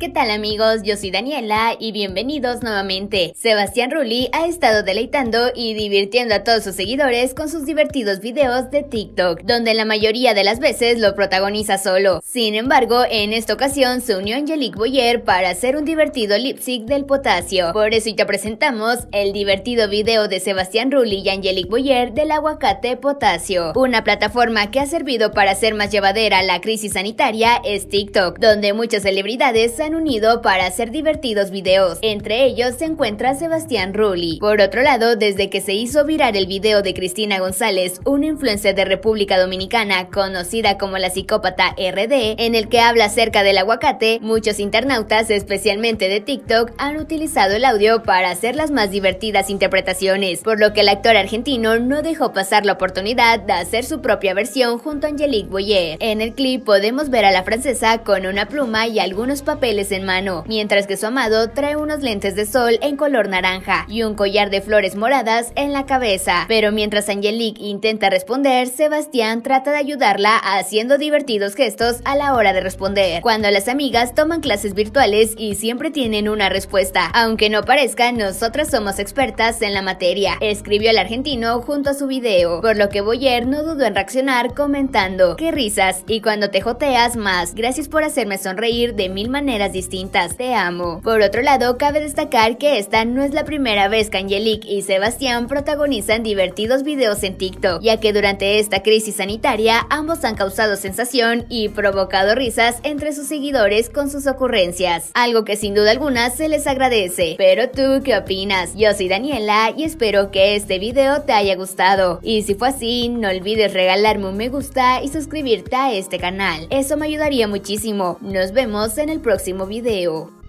¿Qué tal amigos? Yo soy Daniela y bienvenidos nuevamente. Sebastián Rulli ha estado deleitando y divirtiendo a todos sus seguidores con sus divertidos videos de TikTok, donde la mayoría de las veces lo protagoniza solo. Sin embargo, en esta ocasión se unió Angelique Boyer para hacer un divertido lipstick del potasio. Por eso hoy te presentamos el divertido video de Sebastián Rulli y Angelique Boyer del aguacate potasio. Una plataforma que ha servido para hacer más llevadera la crisis sanitaria es TikTok, donde muchas celebridades han unido para hacer divertidos videos. Entre ellos se encuentra Sebastián Rulli. Por otro lado, desde que se hizo virar el video de Cristina González, una influencer de República Dominicana conocida como la psicópata RD, en el que habla acerca del aguacate, muchos internautas, especialmente de TikTok, han utilizado el audio para hacer las más divertidas interpretaciones, por lo que el actor argentino no dejó pasar la oportunidad de hacer su propia versión junto a Angelique Boyer. En el clip podemos ver a la francesa con una pluma y algunos papeles en mano, mientras que su amado trae unos lentes de sol en color naranja y un collar de flores moradas en la cabeza. Pero mientras Angelique intenta responder, Sebastián trata de ayudarla haciendo divertidos gestos a la hora de responder. Cuando las amigas toman clases virtuales y siempre tienen una respuesta, aunque no parezca, nosotras somos expertas en la materia, escribió el argentino junto a su video, por lo que Boyer no dudó en reaccionar comentando, qué risas, y cuando te joteas más, gracias por hacerme sonreír de mil maneras distintas. Te amo. Por otro lado, cabe destacar que esta no es la primera vez que Angelique y Sebastián protagonizan divertidos videos en TikTok, ya que durante esta crisis sanitaria ambos han causado sensación y provocado risas entre sus seguidores con sus ocurrencias, algo que sin duda alguna se les agradece. Pero tú, ¿qué opinas? Yo soy Daniela y espero que este video te haya gustado. Y si fue así, no olvides regalarme un me gusta y suscribirte a este canal. Eso me ayudaría muchísimo. Nos vemos en el próximo video.